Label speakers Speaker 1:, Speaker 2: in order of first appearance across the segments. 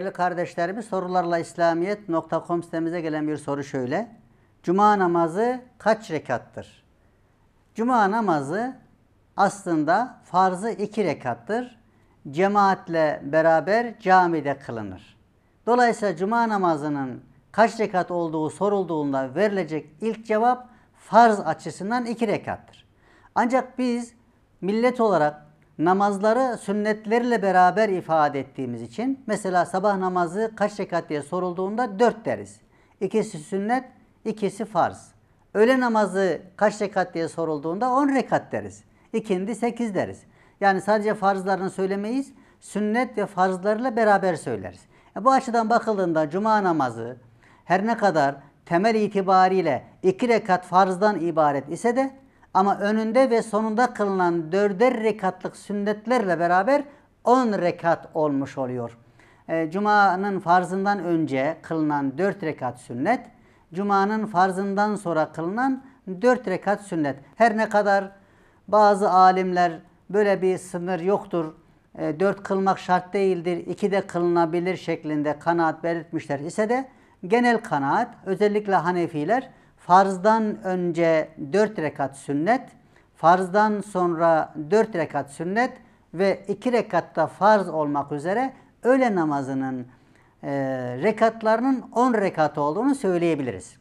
Speaker 1: Değerli kardeşlerimiz sorularla İslamiyet.com sitemize gelen bir soru şöyle. Cuma namazı kaç rekattır? Cuma namazı aslında farzı iki rekattır. Cemaatle beraber camide kılınır. Dolayısıyla cuma namazının kaç rekat olduğu sorulduğunda verilecek ilk cevap farz açısından iki rekattır. Ancak biz millet olarak namazları sünnetlerle beraber ifade ettiğimiz için mesela sabah namazı kaç rekat diye sorulduğunda dört deriz. İkisi sünnet, ikisi farz. Öğle namazı kaç rekat diye sorulduğunda on rekat deriz. İkindi sekiz deriz. Yani sadece farzlarını söylemeyiz, sünnet ve farzlarıyla beraber söyleriz. E bu açıdan bakıldığında cuma namazı her ne kadar temel itibariyle iki rekat farzdan ibaret ise de ama önünde ve sonunda kılınan dörder rekatlık sünnetlerle beraber on rekat olmuş oluyor. Ee, Cuma'nın farzından önce kılınan dört rekat sünnet, Cuma'nın farzından sonra kılınan dört rekat sünnet. Her ne kadar bazı alimler böyle bir sınır yoktur, e, dört kılmak şart değildir, iki de kılınabilir şeklinde kanaat belirtmişler ise de genel kanaat özellikle Hanefiler farzdan önce 4 rekat sünnet, farzdan sonra 4 rekat sünnet ve 2 rekatta farz olmak üzere öğle namazının e, rekatlarının 10 rekat olduğunu söyleyebiliriz.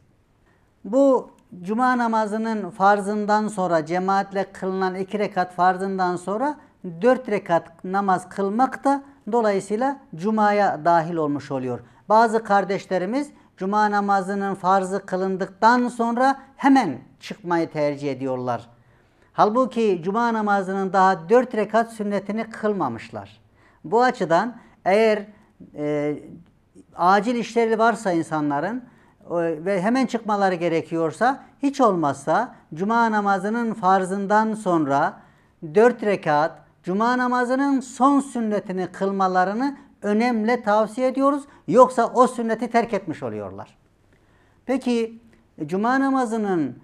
Speaker 1: Bu cuma namazının farzından sonra cemaatle kılınan 2 rekat farzından sonra 4 rekat namaz kılmak da dolayısıyla cumaya dahil olmuş oluyor. Bazı kardeşlerimiz cuma namazının farzı kılındıktan sonra hemen çıkmayı tercih ediyorlar. Halbuki cuma namazının daha dört rekat sünnetini kılmamışlar. Bu açıdan eğer e, acil işleri varsa insanların e, ve hemen çıkmaları gerekiyorsa hiç olmazsa cuma namazının farzından sonra dört rekat cuma namazının son sünnetini kılmalarını önemle tavsiye ediyoruz. Yoksa o sünneti terk etmiş oluyorlar. Peki e, cuma namazının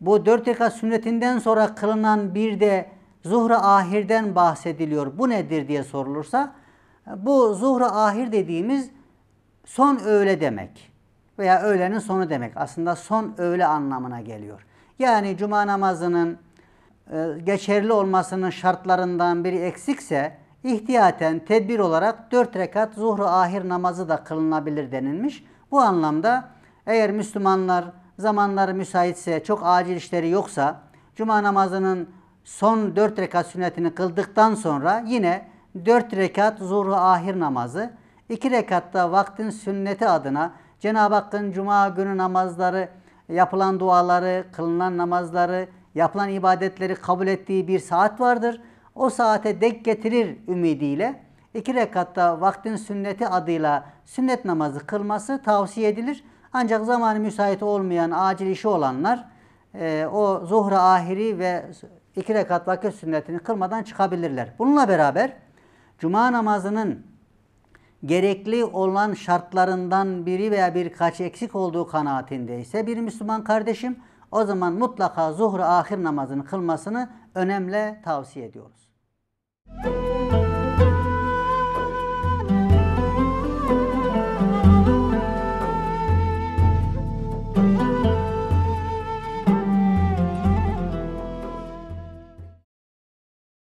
Speaker 1: bu dört rekat sünnetinden sonra kılınan bir de zuhra ahirden bahsediliyor. Bu nedir diye sorulursa e, bu zuhra ahir dediğimiz son öğle demek veya öğlenin sonu demek. Aslında son öğle anlamına geliyor. Yani cuma namazının e, geçerli olmasının şartlarından biri eksikse ihtiyaten tedbir olarak 4 rekat zuhru ahir namazı da kılınabilir denilmiş. Bu anlamda eğer Müslümanlar zamanları müsaitse, çok acil işleri yoksa, cuma namazının son 4 rekat sünnetini kıldıktan sonra yine 4 rekat zuhru ahir namazı, 2 rekatta vaktin sünneti adına Cenab-ı Hakk'ın cuma günü namazları, yapılan duaları, kılınan namazları, yapılan ibadetleri kabul ettiği bir saat vardır o saate denk getirir ümidiyle iki rekatta vaktin sünneti adıyla sünnet namazı kılması tavsiye edilir. Ancak zamanı müsait olmayan acil işi olanlar e, o zuhra ahiri ve iki rekat vakit sünnetini kılmadan çıkabilirler. Bununla beraber cuma namazının gerekli olan şartlarından biri veya birkaç eksik olduğu kanaatinde ise bir Müslüman kardeşim o zaman mutlaka zuhur ahir namazını kılmasını önemli tavsiye ediyoruz. Müzik